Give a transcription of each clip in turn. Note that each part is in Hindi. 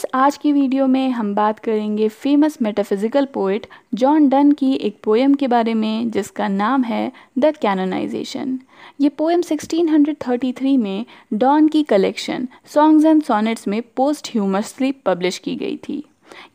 फ्रेंड्स आज की वीडियो में हम बात करेंगे famous metaphysical poet John Donne की एक पोएम के बारे में जिसका नाम है द कैनोनाइजेशन ये पोएम 1633 में डॉन की कलेक्शन सॉन्ग्स एंड सोनेट्स में पोस्ट ह्यूमसली पब्लिश की गई थी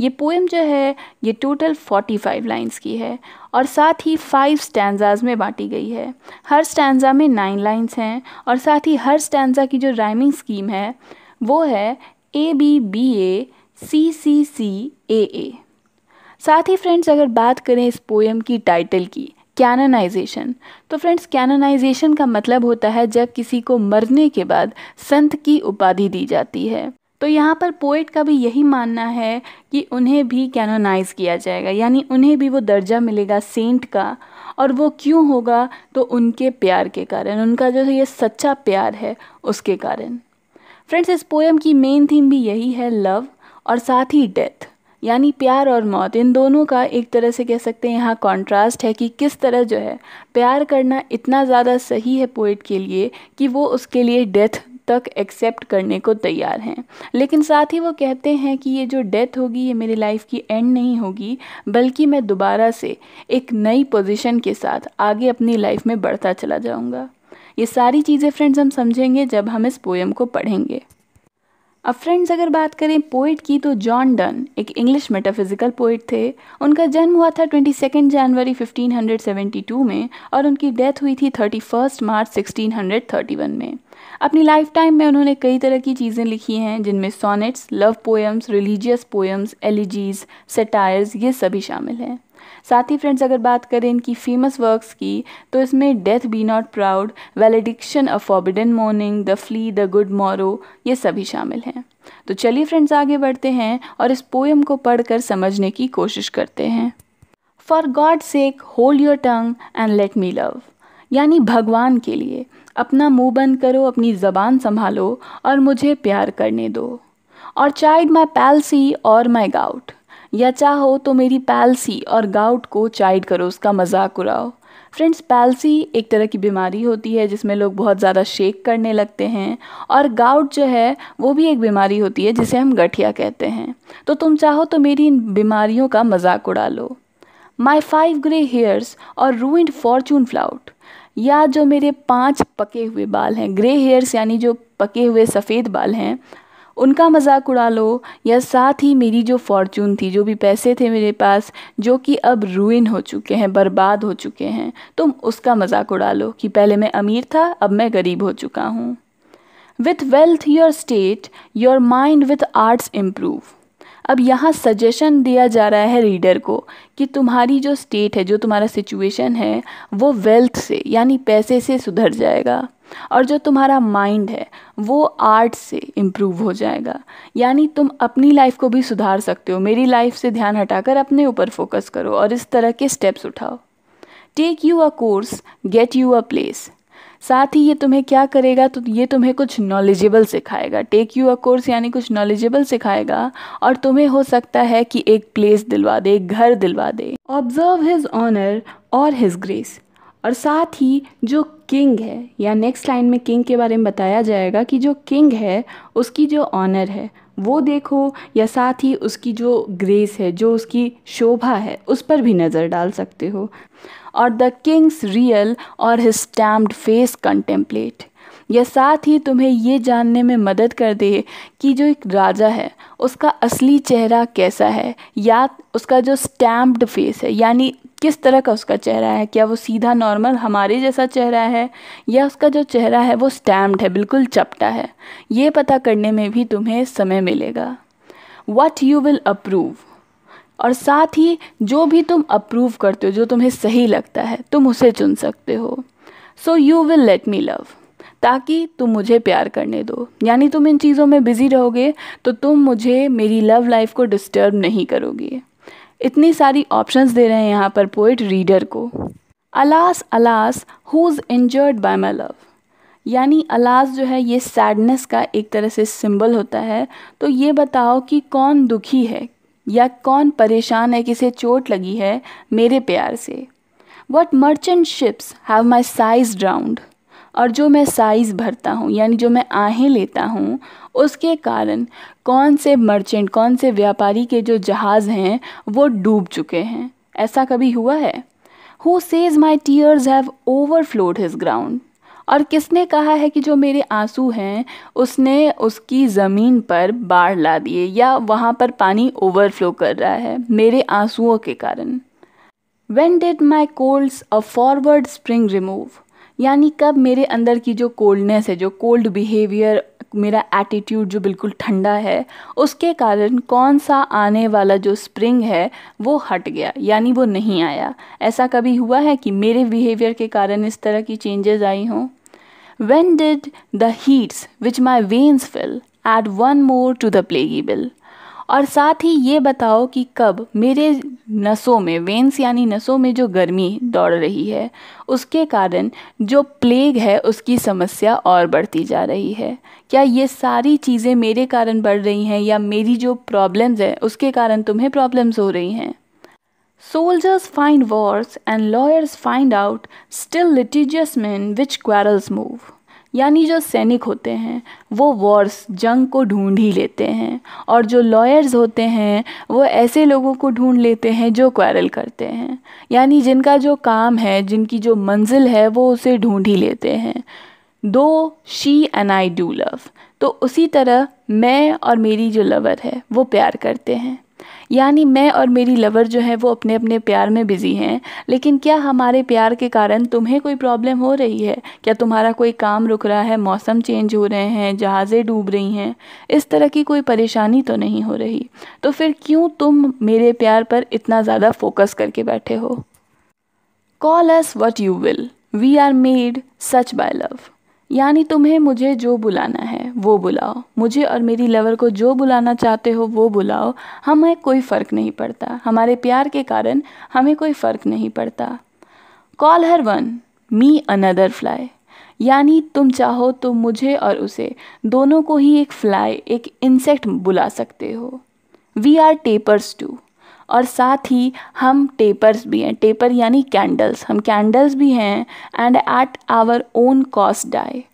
ये पोएम जो है ये टोटल 45 लाइंस की है और साथ ही फाइव स्टैंडाज़ में बांटी गई है हर स्टैंडा में नाइन लाइंस हैं और साथ ही हर स्टैंडा की जो राइमिंग स्कीम है वो है ए बी बी ए सी सी सी ए ए साथ ही फ्रेंड्स अगर बात करें इस पोएम की टाइटल की कैननाइजेशन तो फ्रेंड्स कैननाइजेशन का मतलब होता है जब किसी को मरने के बाद संत की उपाधि दी जाती है तो यहाँ पर पोइट का भी यही मानना है कि उन्हें भी कैनोनाइज किया जाएगा यानी उन्हें भी वो दर्जा मिलेगा सेंट का और वो क्यों होगा तो उनके प्यार के कारण उनका जो ये सच्चा प्यार है उसके कारण फ्रेंड्स इस पोएम की मेन थीम भी यही है लव और साथ ही डेथ यानी प्यार और मौत इन दोनों का एक तरह से कह सकते हैं यहाँ कॉन्ट्रास्ट है कि किस तरह जो है प्यार करना इतना ज़्यादा सही है पोइट के लिए कि वो उसके लिए डेथ तक एक्सेप्ट करने को तैयार हैं लेकिन साथ ही वो कहते हैं कि ये जो डेथ होगी ये मेरी लाइफ की एंड नहीं होगी बल्कि मैं दोबारा से एक नई पोजीशन के साथ आगे अपनी लाइफ में बढ़ता चला जाऊँगा ये सारी चीज़ें फ्रेंड्स हम समझेंगे जब हम इस पोएम को पढ़ेंगे अब फ्रेंड्स अगर बात करें पोइट की तो जॉन डन एक इंग्लिश मेटाफिजिकल पोइट थे उनका जन्म हुआ था twenty second January hundred two में और उनकी डेथ हुई थी thirty first March sixteen hundred thirty one में अपनी लाइफ टाइम में उन्होंने कई तरह की चीज़ें लिखी हैं जिनमें sonnets love poems religious poems elegies satires ये सभी शामिल हैं साथ ही फ्रेंड्स अगर बात करें इनकी फेमस वर्क्स की तो इसमें death be not proud valediction a forbidding mourning the flea the good morrow ये सभी शामिल हैं तो चलिए फ्रेंड्स आगे बढ़ते हैं और इस पोएम को पढ़कर समझने की कोशिश करते हैं for God sake hold your tongue and let me love यानी भगवान के लिए अपना मुंह बंद करो अपनी ज़बान संभालो और मुझे प्यार करने दो और चाइड माई पैलसी और माई गाउट या चाहो तो मेरी पैल्सी और गाउट को चाइड करो उसका मजाक उड़ाओ फ्रेंड्स पैल्सी एक तरह की बीमारी होती है जिसमें लोग बहुत ज़्यादा शेक करने लगते हैं और गाउट जो है वो भी एक बीमारी होती है जिसे हम गठिया कहते हैं तो तुम चाहो तो मेरी इन बीमारियों का मजाक उड़ा लो माई फाइव ग्रे हेयर्स और रूइंड फॉर्चून फ्लाउट या जो मेरे पांच पके हुए बाल हैं ग्रे हेयर्स यानी जो पके हुए सफ़ेद बाल हैं उनका मजाक उड़ा लो या साथ ही मेरी जो फॉर्चून थी जो भी पैसे थे मेरे पास जो कि अब रुइन हो चुके हैं बर्बाद हो चुके हैं तुम उसका मजाक उड़ा लो कि पहले मैं अमीर था अब मैं गरीब हो चुका हूँ with wealth your state your mind with arts improve अब यहाँ सजेशन दिया जा रहा है रीडर को कि तुम्हारी जो स्टेट है जो तुम्हारा सिचुएशन है वो वेल्थ से यानी पैसे से सुधर जाएगा और जो तुम्हारा माइंड है वो आर्ट से इम्प्रूव हो जाएगा यानी तुम अपनी लाइफ को भी सुधार सकते हो मेरी लाइफ से ध्यान हटाकर अपने ऊपर फोकस करो और इस तरह के स्टेप्स उठाओ take you a course get you a place साथ ही ये तुम्हें क्या करेगा तो ये तुम्हें कुछ नॉलेजेबल सिखाएगा टेक यू अ कोर्स यानी कुछ नॉलेजेबल सिखाएगा और तुम्हें हो सकता है कि एक प्लेस दिलवा दे एक घर दिलवा दे ऑब्जर्व हिज ऑनर और हिज ग्रेस और साथ ही जो किंग है या नेक्स्ट लाइन में किंग के बारे में बताया जाएगा कि जो किंग है उसकी जो ऑनर है वो देखो या साथ ही उसकी जो ग्रेस है जो उसकी शोभा है उस पर भी नज़र डाल सकते हो और द किंग्स रियल और हिज स्टैम्प्ड फेस कंटेम्पलेट या साथ ही तुम्हें ये जानने में मदद कर दे कि जो एक राजा है उसका असली चेहरा कैसा है या उसका जो स्टैम्प्ड फेस है यानी किस तरह का उसका चेहरा है क्या वो सीधा नॉर्मल हमारे जैसा चेहरा है या उसका जो चेहरा है वो स्टैम्प्ड है बिल्कुल चपटा है ये पता करने में भी तुम्हें समय मिलेगा वट यू विल अप्रूव और साथ ही जो भी तुम अप्रूव करते हो जो तुम्हें सही लगता है तुम उसे चुन सकते हो so you will let me love ताकि तुम मुझे प्यार करने दो यानी तुम इन चीज़ों में बिज़ी रहोगे तो तुम मुझे मेरी लव लाइफ को डिस्टर्ब नहीं करोगे इतनी सारी ऑप्शंस दे रहे हैं यहाँ पर पोइट रीडर को alas alas who is injured by my love यानी अलास जो है ये सैडनेस का एक तरह से सिंबल होता है तो ये बताओ कि कौन दुखी है या कौन परेशान है किसे चोट लगी है मेरे प्यार से what merchant ships have my sighs drowned और जो मैं साइज़ भरता हूँ यानी जो मैं आहें लेता हूँ उसके कारण कौन से मर्चेंट कौन से व्यापारी के जो जहाज़ हैं वो डूब चुके हैं ऐसा कभी हुआ है who says my tears have overflowed his ground और किसने कहा है कि जो मेरे आंसू हैं उसने उसकी ज़मीन पर बाढ़ ला दिए या वहाँ पर पानी ओवरफ्लो कर रहा है मेरे आंसुओं के कारण when did my colds a forward spring remove यानी कब मेरे अंदर की जो कोल्डनेस है जो कोल्ड बिहेवियर मेरा एटीट्यूड जो बिल्कुल ठंडा है उसके कारण कौन सा आने वाला जो स्प्रिंग है वो हट गया यानी वो नहीं आया ऐसा कभी हुआ है कि मेरे बिहेवियर के कारण इस तरह की चेंजेस आई हों when did the heats which my veins fill add one more to the plaguy bill और साथ ही ये बताओ कि कब मेरे नसों में वेंस यानी नसों में जो गर्मी दौड़ रही है उसके कारण जो प्लेग है उसकी समस्या और बढ़ती जा रही है क्या ये सारी चीज़ें मेरे कारण बढ़ रही हैं या मेरी जो प्रॉब्लम्स है उसके कारण तुम्हें प्रॉब्लम्स हो रही हैं soldiers find wars and lawyers find out still litigious man which quarrels move यानी जो सैनिक होते हैं वो वॉर्स जंग को ढूंढ ही लेते हैं और जो लॉयर्स होते हैं वो ऐसे लोगों को ढूंढ लेते हैं जो क्वारल करते हैं यानी जिनका जो काम है जिनकी जो मंजिल है वो उसे ढूंढ ही लेते हैं though she and I do love तो उसी तरह मैं और मेरी जो लवर है वो प्यार करते हैं यानी मैं और मेरी लवर जो है वो अपने अपने प्यार में बिज़ी हैं लेकिन क्या हमारे प्यार के कारण तुम्हें कोई प्रॉब्लम हो रही है क्या तुम्हारा कोई काम रुक रहा है मौसम चेंज हो रहे हैं जहाज़ें डूब रही हैं इस तरह की कोई परेशानी तो नहीं हो रही तो फिर क्यों तुम मेरे प्यार पर इतना ज़्यादा फोकस करके बैठे हो call us what you will we are made such by love यानी तुम्हें मुझे जो बुलाना है वो बुलाओ मुझे और मेरी लवर को जो बुलाना चाहते हो वो बुलाओ हमें कोई फ़र्क नहीं पड़ता हमारे प्यार के कारण हमें कोई फ़र्क नहीं पड़ता call her one me another fly यानी तुम चाहो तो मुझे और उसे दोनों को ही एक फ्लाई एक इंसेक्ट बुला सकते हो वी आर टेपर्स टू और साथ ही हम टेपर्स भी हैं टेपर यानी कैंडल्स हम कैंडल्स भी हैं and at our own cost die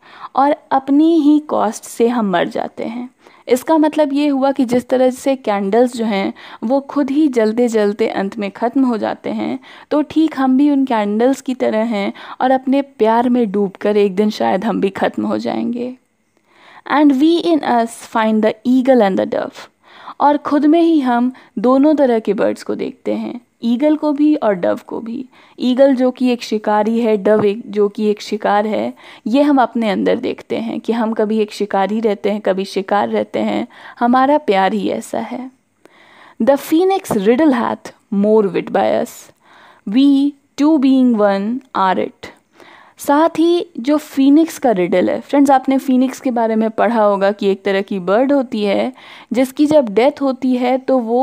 और अपनी ही कॉस्ट से हम मर जाते हैं इसका मतलब ये हुआ कि जिस तरह से कैंडल्स जो हैं वो खुद ही जलते जलते अंत में ख़त्म हो जाते हैं तो ठीक हम भी उन कैंडल्स की तरह हैं और अपने प्यार में डूब कर एक दिन शायद हम भी ख़त्म हो जाएंगे and we in us find the eagle and the dove और ख़ुद में ही हम दोनों तरह के बर्ड्स को देखते हैं ईगल को भी और डव को भी ईगल जो कि एक शिकारी है डव एक जो कि एक शिकार है ये हम अपने अंदर देखते हैं कि हम कभी एक शिकारी रहते हैं कभी शिकार रहते हैं हमारा प्यार ही ऐसा है the phoenix riddle hath more wit by us we two being one are it साथ ही जो फ़ीनिक्स का रिडल है फ्रेंड्स आपने फ़ीनिक्स के बारे में पढ़ा होगा कि एक तरह की बर्ड होती है जिसकी जब डेथ होती है तो वो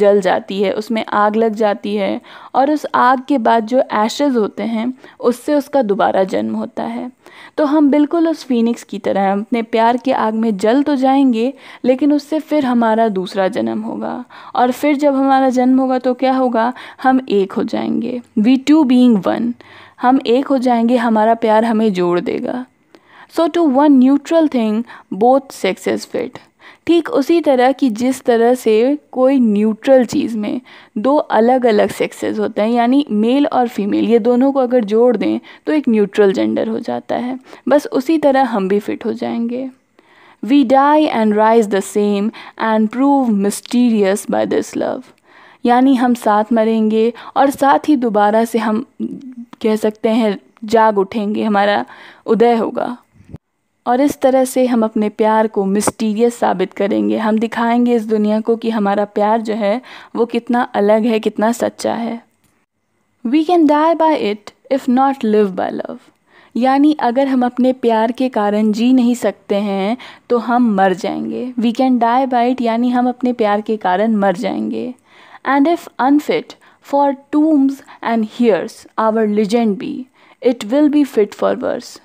जल जाती है उसमें आग लग जाती है और उस आग के बाद जो एशेज़ होते हैं उससे उसका दोबारा जन्म होता है तो हम बिल्कुल उस फिनिक्स की तरह हैं अपने प्यार के आग में जल तो जाएंगे लेकिन उससे फिर हमारा दूसरा जन्म होगा और फिर जब हमारा जन्म होगा तो क्या होगा हम एक हो जाएंगे वी टू बींग वन हम एक हो जाएंगे हमारा प्यार हमें जोड़ देगा so to one neutral thing both sexes fit ठीक उसी तरह की जिस तरह से कोई न्यूट्रल चीज़ में दो अलग अलग सेक्सेस होते हैं यानी मेल और फीमेल ये दोनों को अगर जोड़ दें तो एक न्यूट्रल जेंडर हो जाता है बस उसी तरह हम भी फिट हो जाएंगे we die and rise the same and prove mysterious by this love यानी हम साथ मरेंगे और साथ ही दोबारा से हम कह सकते हैं जाग उठेंगे हमारा उदय होगा और इस तरह से हम अपने प्यार को मिस्टीरियस साबित करेंगे हम दिखाएंगे इस दुनिया को कि हमारा प्यार जो है वो कितना अलग है कितना सच्चा है we can die by it if not live by love यानी अगर हम अपने प्यार के कारण जी नहीं सकते हैं तो हम मर जाएंगे वी कैन डाई इट यानी हम अपने प्यार के कारण मर जाएंगे and if unfit for tombs and hears our legend be, it will be fit for verse.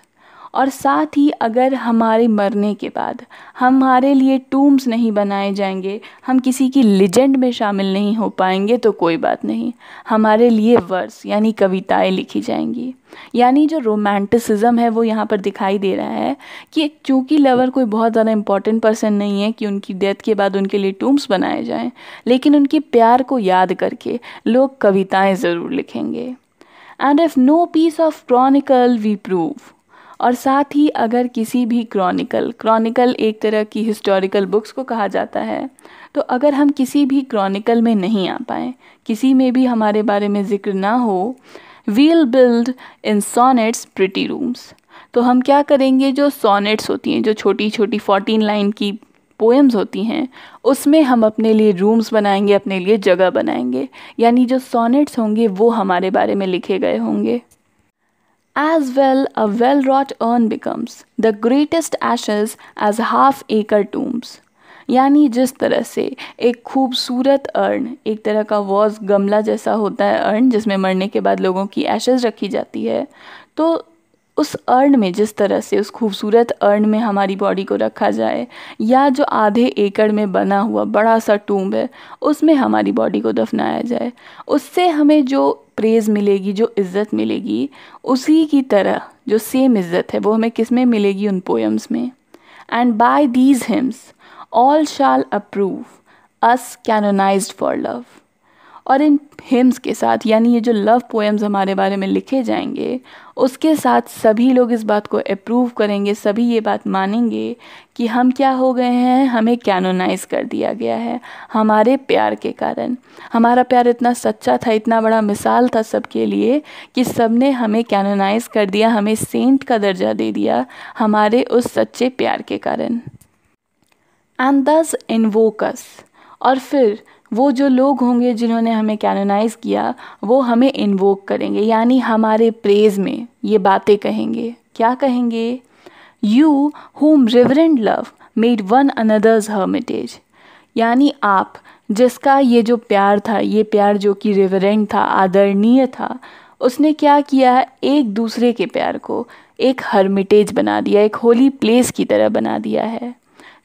और साथ ही अगर हमारे मरने के बाद हमारे लिए टूम्स नहीं बनाए जाएंगे हम किसी की लिजेंड में शामिल नहीं हो पाएंगे तो कोई बात नहीं हमारे लिए वर्स यानी कविताएं लिखी जाएंगी यानी जो रोमांटिसिज्म है वो यहाँ पर दिखाई दे रहा है कि चूँकि लवर कोई बहुत ज़्यादा इंपॉर्टेंट पर्सन नहीं है कि उनकी डेथ के बाद उनके लिए टूम्स बनाए जाएँ लेकिन उनके प्यार को याद करके लोग कविताएँ ज़रूर लिखेंगे and if no piece of chronicle we prove और साथ ही अगर किसी भी क्रॉनिकल क्रॉनिकल एक तरह की हिस्टोरिकल बुक्स को कहा जाता है तो अगर हम किसी भी क्रॉनिकल में नहीं आ पाए किसी में भी हमारे बारे में जिक्र ना हो we'll build in sonnets pretty rooms तो हम क्या करेंगे जो सोनेट्स होती हैं जो छोटी छोटी फोर्टीन लाइन की पोएम्स होती हैं उसमें हम अपने लिए रूम्स बनाएंगे अपने लिए जगह बनाएंगे यानी जो सोनेट्स होंगे वो हमारे बारे में लिखे गए होंगे As well, a well wrought urn becomes the greatest ashes as half acre tombs. यानी जिस तरह से एक खूबसूरत अर्न एक तरह का वॉज गमला जैसा होता है अर्न जिसमें मरने के बाद लोगों की एशेज रखी जाती है तो उस अर्न में जिस तरह से उस खूबसूरत अर्न में हमारी बॉडी को रखा जाए या जो आधे एकड़ में बना हुआ बड़ा सा टूम्ब है उसमें हमारी बॉडी को दफनाया जाए उससे हमें जो प्रेज़ मिलेगी जो इज़्ज़त मिलेगी उसी की तरह जो सेम इज़्ज़त है वो हमें किस में मिलेगी उन पोएम्स में and by these hymns all shall approve us canonize for love और इन हिम्स के साथ यानी ये जो लव पोएम्स हमारे बारे में लिखे जाएंगे उसके साथ सभी लोग इस बात को अप्रूव करेंगे सभी ये बात मानेंगे कि हम क्या हो गए हैं हमें कैनोनाइज कर दिया गया है हमारे प्यार के कारण हमारा प्यार इतना सच्चा था इतना बड़ा मिसाल था सबके लिए कि सब ने हमें कैनोनाइज कर दिया हमें सेंट का दर्जा दे दिया हमारे उस सच्चे प्यार के कारण एंड दस इन्वोकस और फिर वो जो लोग होंगे जिन्होंने हमें कैनोनाइज किया वो हमें इन्वोक करेंगे यानी हमारे प्रेज में ये बातें कहेंगे क्या कहेंगे you whom reverend love made one another's hermitage यानी आप जिसका ये जो प्यार था ये प्यार जो कि रिवरेंट था आदरणीय था उसने क्या किया एक दूसरे के प्यार को एक हर्मिटेज बना दिया एक होली प्लेस की तरह बना दिया है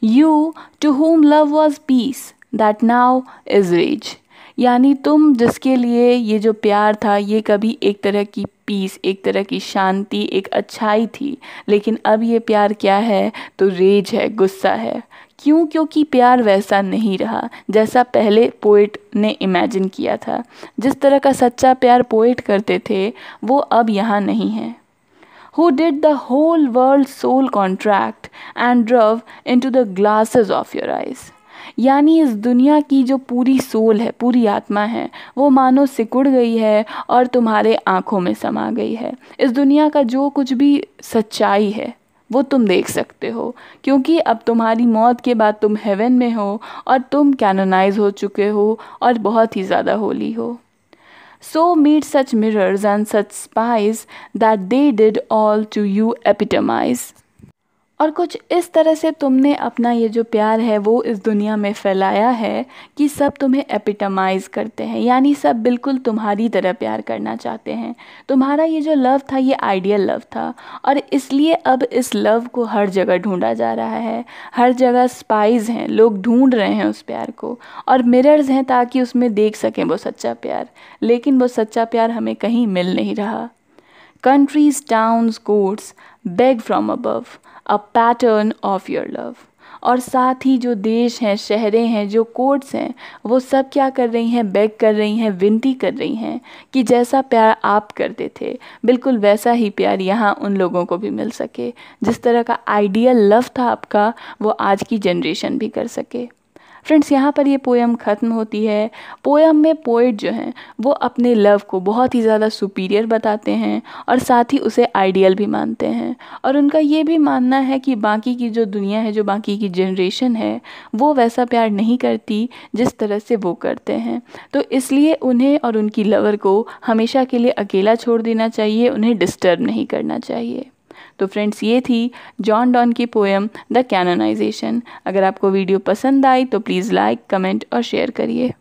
you to whom love was peace that now is rage यानी तुम जिसके लिए ये जो प्यार था ये कभी एक तरह की पीस एक तरह की शांति एक अच्छाई थी लेकिन अब ये प्यार क्या है तो रेज है गुस्सा है क्यों क्योंकि प्यार वैसा नहीं रहा जैसा पहले पोइट ने इमेजिन किया था जिस तरह का सच्चा प्यार पोइट करते थे वो अब यहाँ नहीं है who did the whole world soul contract and drove into the glasses of your eyes यानी इस दुनिया की जो पूरी सोल है पूरी आत्मा है वो मानो सिकुड़ गई है और तुम्हारे आँखों में समा गई है इस दुनिया का जो कुछ भी सच्चाई है वो तुम देख सकते हो क्योंकि अब तुम्हारी मौत के बाद तुम हेवन में हो और तुम कैनोनाइज हो चुके हो और बहुत ही ज़्यादा होली हो so made such mirrors and such spies that they did all to you epitomize और कुछ इस तरह से तुमने अपना ये जो प्यार है वो इस दुनिया में फैलाया है कि सब तुम्हें एपिटमाइज़ करते हैं यानी सब बिल्कुल तुम्हारी तरह प्यार करना चाहते हैं तुम्हारा ये जो लव था ये आइडियल लव था और इसलिए अब इस लव को हर जगह ढूंढा जा रहा है हर जगह स्पाइज हैं लोग ढूंढ रहे हैं उस प्यार को और मिरर्स हैं ताकि उसमें देख सकें वो सच्चा प्यार लेकिन वो सच्चा प्यार हमें कहीं मिल नहीं रहा Countries, towns, courts beg from above a pattern of your love. और साथ ही जो देश हैं शहरें हैं जो कोर्ट्स हैं वो सब क्या कर रही हैं बेग कर रही हैं विनती कर रही हैं कि जैसा प्यार आप करते थे बिल्कुल वैसा ही प्यार यहाँ उन लोगों को भी मिल सके जिस तरह का आइडियल लव था आपका वो आज की जनरेशन भी कर सके फ्रेंड्स यहाँ पर ये पोएम ख़त्म होती है पोएम में पोइट जो हैं वो अपने लव को बहुत ही ज़्यादा सुपीरियर बताते हैं और साथ ही उसे आइडियल भी मानते हैं और उनका ये भी मानना है कि बाकी की जो दुनिया है जो बाकी की जनरेशन है वो वैसा प्यार नहीं करती जिस तरह से वो करते हैं तो इसलिए उन्हें और उनकी लवर को हमेशा के लिए अकेला छोड़ देना चाहिए उन्हें डिस्टर्ब नहीं करना चाहिए तो फ्रेंड्स ये थी जॉन डॉन की पोएम द कैननाइजेशन अगर आपको वीडियो पसंद आई तो प्लीज़ लाइक कमेंट और शेयर करिए